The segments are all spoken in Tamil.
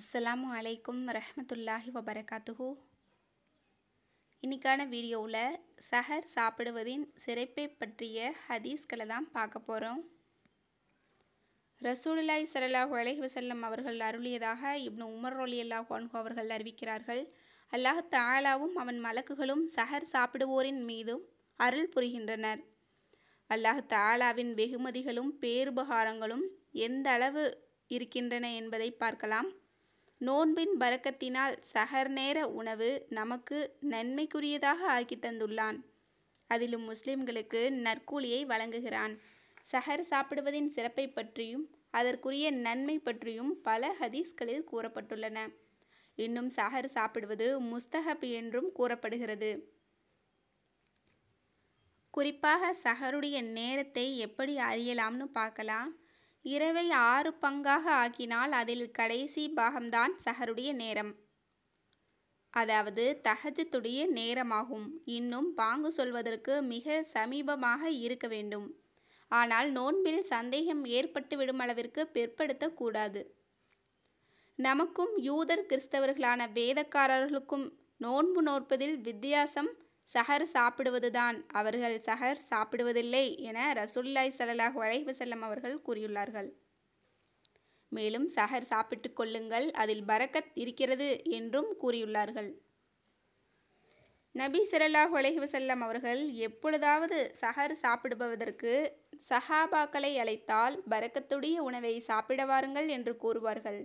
அஸ்ஸலாமு அலைக்கும் ரஹமத்துல்லாஹி வபரகாத்துஹூ இன்றைக்கான வீடியோவில் சஹர் சாப்பிடுவதின் சிறப்பை பற்றிய ஹதீஸ்களை தான் பார்க்க போகிறோம் ரசூலாய் சல்லாஹூ அலஹி வசல்லம் அவர்கள் அருளியதாக இப்னு உமர் ரோலி அல்லாஹ் அன்ஹு அவர்கள் அறிவிக்கிறார்கள் அல்லாஹ் தாலாவும் அவன் மலக்குகளும் சஹர் சாப்பிடுவோரின் மீதும் அருள் புரிகின்றனர் அல்லாஹ் தாலாவின் வெகுமதிகளும் பேருபகாரங்களும் எந்த அளவு இருக்கின்றன என்பதை பார்க்கலாம் நோன்பின் பறக்கத்தினால் சகர் நேர உணவு நமக்கு நன்மைக்குரியதாக ஆக்கி தந்துள்ளான் அதிலும் முஸ்லிம்களுக்கு நற்கூலியை வழங்குகிறான் சஹர் சாப்பிடுவதின் சிறப்பை பற்றியும் அதற்குரிய நன்மை பற்றியும் பல ஹதீஸ்களில் கூறப்பட்டுள்ளன இன்னும் சஹர் சாப்பிடுவது முஸ்தஹப் என்றும் கூறப்படுகிறது குறிப்பாக சஹருடைய நேரத்தை எப்படி அறியலாம்னு பார்க்கலாம் இரவை ஆறு பங்காக ஆக்கினால் அதில் கடைசி பாகம்தான் சஹருடைய நேரம் அதாவது தஹஜத்துடைய நேரமாகும் இன்னும் பாங்கு சொல்வதற்கு மிக சமீபமாக இருக்க வேண்டும் ஆனால் நோன்பில் சந்தேகம் ஏற்பட்டு விடும் அளவிற்கு பிற்படுத்தக்கூடாது நமக்கும் யூதர் கிறிஸ்தவர்களான வேதக்காரர்களுக்கும் நோன்பு நோற்பதில் வித்தியாசம் சஹர் சாப்பிடுவதுதான் அவர்கள் சஹர் சாப்பிடுவதில்லை என ரசூல்லாய் சல்லாஹூ செல்லம் அவர்கள் கூறியுள்ளார்கள் மேலும் சஹர் சாப்பிட்டு கொள்ளுங்கள் அதில் பரக்கத் இருக்கிறது என்றும் கூறியுள்ளார்கள் நபி சிரல்லாஹ் உலகிவசல்லம் அவர்கள் எப்பொழுதாவது சஹர் சாப்பிடுபவதற்கு சஹாபாக்களை அழைத்தால் பரக்கத்துடைய உணவை சாப்பிட வாருங்கள் என்று கூறுவார்கள்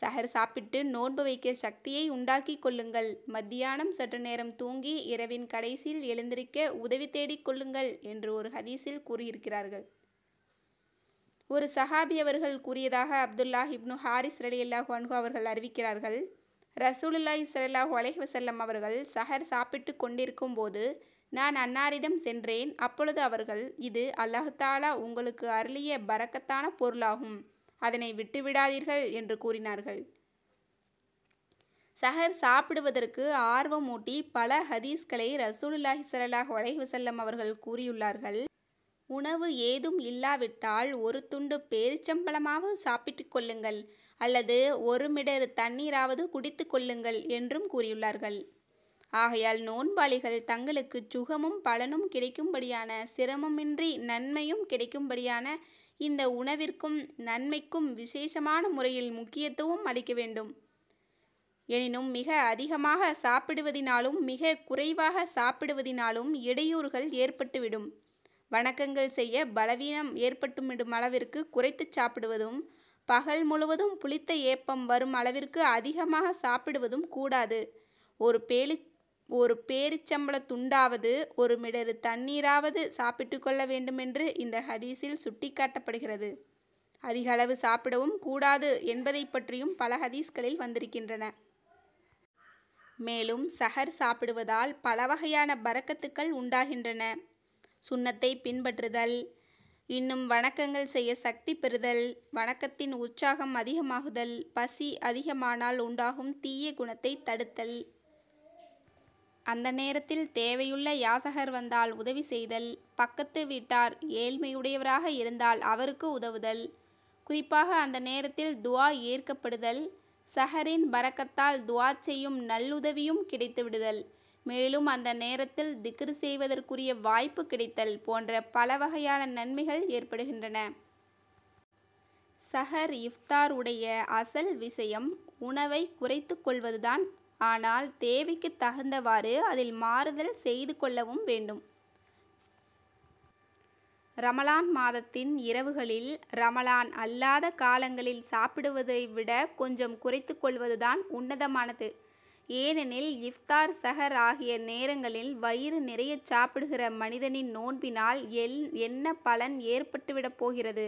சஹர் சாப்பிட்டு நோன்பு வைக்க சக்தியை உண்டாக்கி கொள்ளுங்கள் மத்தியானம் சற்று நேரம் தூங்கி இரவின் கடைசியில் எழுந்திருக்க உதவி தேடிக் கொள்ளுங்கள் என்று ஒரு ஹதீஸில் கூறியிருக்கிறார்கள் ஒரு சஹாபி அவர்கள் கூறியதாக அப்துல்லா இப்னு ஹாரிஸ் ரலி அல்லாஹு அன்ஹு அவர்கள் அறிவிக்கிறார்கள் ரசூலுல்லாஹி சல்லாஹூ வசல்லம் அவர்கள் சஹர் சாப்பிட்டு கொண்டிருக்கும் போது நான் அன்னாரிடம் சென்றேன் அப்பொழுது அவர்கள் இது அல்லாஹாலா உங்களுக்கு அருளிய பறக்கத்தான பொருளாகும் அதனை விட்டுவிடாதீர்கள் என்று கூறினார்கள் சஹர் சாப்பிடுவதற்கு ஆர்வமூட்டி பல ஹதீஸ்களை ரசூலுல்லாஹி சல்லாஹ் செல்லம் அவர்கள் கூறியுள்ளார்கள் உணவு ஏதும் இல்லாவிட்டால் ஒரு துண்டு பேரிச்சம்பழமாவது சாப்பிட்டு கொள்ளுங்கள் அல்லது ஒரு மிடர் தண்ணீராவது குடித்து கொள்ளுங்கள் என்றும் கூறியுள்ளார்கள் ஆகையால் நோன்பாளிகள் தங்களுக்கு சுகமும் பலனும் கிடைக்கும்படியான சிரமமின்றி நன்மையும் கிடைக்கும்படியான இந்த உணவிற்கும் நன்மைக்கும் விசேஷமான முறையில் முக்கியத்துவம் அளிக்க வேண்டும் எனினும் மிக அதிகமாக சாப்பிடுவதினாலும் மிக குறைவாக சாப்பிடுவதினாலும் இடையூறுகள் ஏற்பட்டுவிடும் வணக்கங்கள் செய்ய பலவீனம் ஏற்பட்டுவிடும் அளவிற்கு குறைத்து சாப்பிடுவதும் பகல் முழுவதும் புளித்த ஏப்பம் வரும் அளவிற்கு அதிகமாக சாப்பிடுவதும் கூடாது ஒரு பேலி ஒரு பேரிச்சம்பள துண்டாவது ஒரு மிடரு தண்ணீராவது சாப்பிட்டு கொள்ள வேண்டுமென்று இந்த ஹதீஸில் சுட்டிக்காட்டப்படுகிறது அதிக அளவு சாப்பிடவும் கூடாது என்பதை பற்றியும் பல ஹதீஸ்களில் வந்திருக்கின்றன மேலும் சஹர் சாப்பிடுவதால் பல வகையான பறக்கத்துக்கள் உண்டாகின்றன சுண்ணத்தை பின்பற்றுதல் இன்னும் வணக்கங்கள் செய்ய சக்தி பெறுதல் வணக்கத்தின் உற்சாகம் அதிகமாகுதல் பசி அதிகமானால் உண்டாகும் தீய குணத்தை தடுத்தல் அந்த நேரத்தில் தேவையுள்ள யாசகர் வந்தால் உதவி செய்தல் பக்கத்து வீட்டார் ஏழ்மையுடையவராக இருந்தால் அவருக்கு உதவுதல் குறிப்பாக அந்த நேரத்தில் துவா ஏற்கப்படுதல் சஹரின் பறக்கத்தால் துவா செய்யும் நல்லுதவியும் கிடைத்துவிடுதல் மேலும் அந்த நேரத்தில் திக்ரு செய்வதற்குரிய வாய்ப்பு கிடைத்தல் போன்ற பல வகையான நன்மைகள் ஏற்படுகின்றன சஹர் இஃப்தார் உடைய அசல் விஷயம் உணவை குறைத்து கொள்வதுதான் ஆனால் தேவைக்கு தகுந்தவாறு அதில் மாறுதல் செய்து கொள்ளவும் வேண்டும் ரமலான் மாதத்தின் இரவுகளில் ரமலான் அல்லாத காலங்களில் சாப்பிடுவதை விட கொஞ்சம் குறைத்து கொள்வதுதான் உன்னதமானது ஏனெனில் இஃப்தார் சஹர் ஆகிய நேரங்களில் வயிறு நிறைய சாப்பிடுகிற மனிதனின் நோன்பினால் எல் என்ன பலன் ஏற்பட்டுவிடப் போகிறது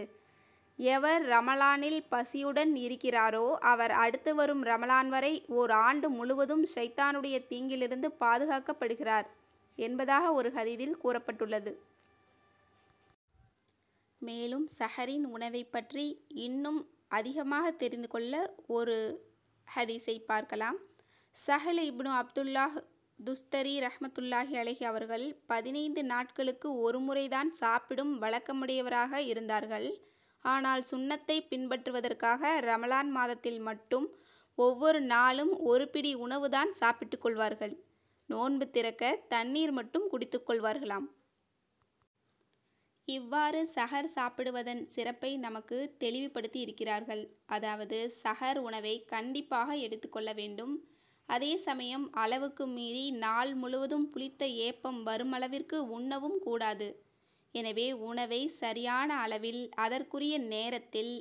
எவர் ரமலானில் பசியுடன் இருக்கிறாரோ அவர் அடுத்து வரும் ரமலான் வரை ஓர் ஆண்டு முழுவதும் ஷைத்தானுடைய தீங்கிலிருந்து பாதுகாக்கப்படுகிறார் என்பதாக ஒரு ஹதீதில் கூறப்பட்டுள்ளது மேலும் சஹரின் உணவை பற்றி இன்னும் அதிகமாக தெரிந்து கொள்ள ஒரு ஹதீஸை பார்க்கலாம் சஹல் இப்னு அப்துல்லாஹ் துஸ்தரி ரஹமத்துல்லாஹி அழகி அவர்கள் பதினைந்து நாட்களுக்கு ஒரு முறைதான் சாப்பிடும் வழக்கமுடையவராக இருந்தார்கள் ஆனால் சுண்ணத்தை பின்பற்றுவதற்காக ரமலான் மாதத்தில் மட்டும் ஒவ்வொரு நாளும் ஒரு பிடி உணவுதான் சாப்பிட்டுக் கொள்வார்கள் நோன்பு திறக்க தண்ணீர் மட்டும் குடித்துக்கொள்வார்களாம் இவ்வாறு சஹர் சாப்பிடுவதன் சிறப்பை நமக்கு தெளிவுபடுத்தி இருக்கிறார்கள் அதாவது சஹர் உணவை கண்டிப்பாக எடுத்துக்கொள்ள வேண்டும் அதே சமயம் அளவுக்கு மீறி நாள் முழுவதும் புளித்த ஏப்பம் வருமளவிற்கு உண்ணவும் கூடாது எனவே உணவை சரியான அளவில் அதற்குரிய நேரத்தில்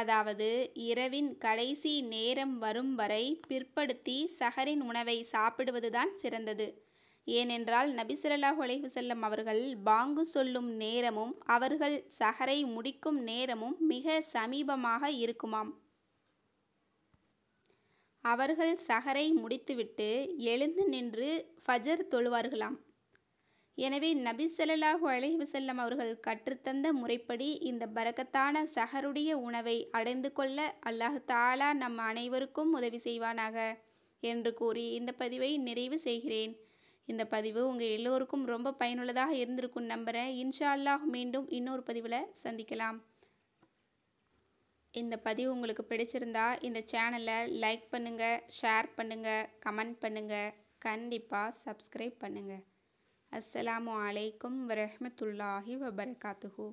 அதாவது இரவின் கடைசி நேரம் வரும் வரை பிற்படுத்தி சஹரின் உணவை சாப்பிடுவதுதான் சிறந்தது ஏனென்றால் நபிசுல்லாஹ் அலைஹுசல்லம் அவர்கள் பாங்கு சொல்லும் நேரமும் அவர்கள் சஹரை முடிக்கும் நேரமும் மிக சமீபமாக இருக்குமாம் அவர்கள் சஹரை முடித்துவிட்டு எழுந்து நின்று ஃபஜர் தொழுவார்களாம் எனவே நபி அழைவு அலைவசல்லம் அவர்கள் கற்றுத்தந்த முறைப்படி இந்த பரக்கத்தான சஹருடைய உணவை அடைந்து கொள்ள அல்லாஹு தாலா நம் அனைவருக்கும் உதவி செய்வானாக என்று கூறி இந்த பதிவை நிறைவு செய்கிறேன் இந்த பதிவு உங்கள் எல்லோருக்கும் ரொம்ப பயனுள்ளதாக இருந்திருக்கும் நம்புகிறேன் இன்ஷா அல்லாஹ் மீண்டும் இன்னொரு பதிவில் சந்திக்கலாம் இந்த பதிவு உங்களுக்கு பிடிச்சிருந்தா இந்த சேனலை லைக் பண்ணுங்கள் ஷேர் பண்ணுங்கள் கமெண்ட் பண்ணுங்கள் கண்டிப்பாக சப்ஸ்கிரைப் பண்ணுங்கள் அஸ்ஸலாமு அலைக்கும் வரஹமத்துல்லாஹி வபரகாத்துஹூ